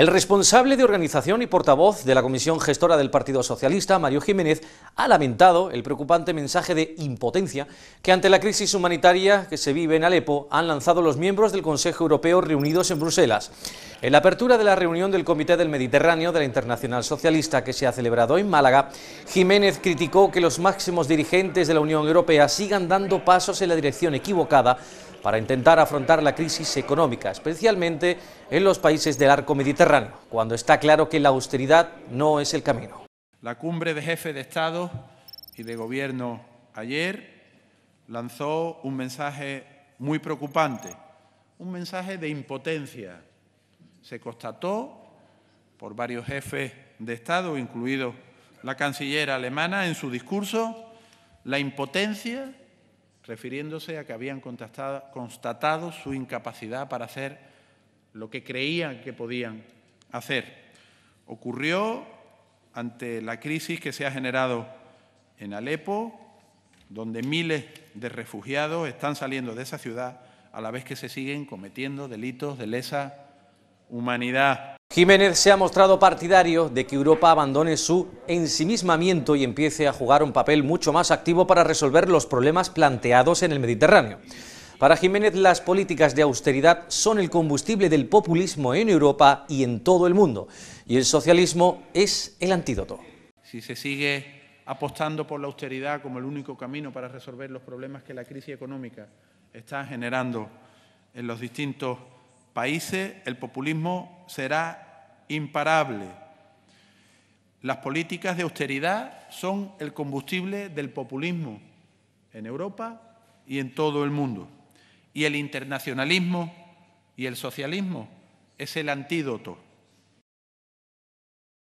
El responsable de organización y portavoz de la Comisión Gestora del Partido Socialista, Mario Jiménez, ha lamentado el preocupante mensaje de impotencia que ante la crisis humanitaria que se vive en Alepo han lanzado los miembros del Consejo Europeo reunidos en Bruselas. En la apertura de la reunión del Comité del Mediterráneo de la Internacional Socialista que se ha celebrado en Málaga, Jiménez criticó que los máximos dirigentes de la Unión Europea sigan dando pasos en la dirección equivocada para intentar afrontar la crisis económica, especialmente en los países del arco mediterráneo cuando está claro que la austeridad no es el camino. La cumbre de jefes de Estado y de Gobierno ayer lanzó un mensaje muy preocupante, un mensaje de impotencia. Se constató por varios jefes de Estado, incluido la canciller alemana, en su discurso, la impotencia, refiriéndose a que habían constatado, constatado su incapacidad para hacer lo que creían que podían hacer. Ocurrió ante la crisis que se ha generado en Alepo, donde miles de refugiados están saliendo de esa ciudad a la vez que se siguen cometiendo delitos de lesa humanidad. Jiménez se ha mostrado partidario de que Europa abandone su ensimismamiento y empiece a jugar un papel mucho más activo para resolver los problemas planteados en el Mediterráneo. Para Jiménez, las políticas de austeridad son el combustible del populismo en Europa y en todo el mundo, y el socialismo es el antídoto. Si se sigue apostando por la austeridad como el único camino para resolver los problemas que la crisis económica está generando en los distintos países, el populismo será imparable. Las políticas de austeridad son el combustible del populismo en Europa y en todo el mundo. Y el internacionalismo y el socialismo es el antídoto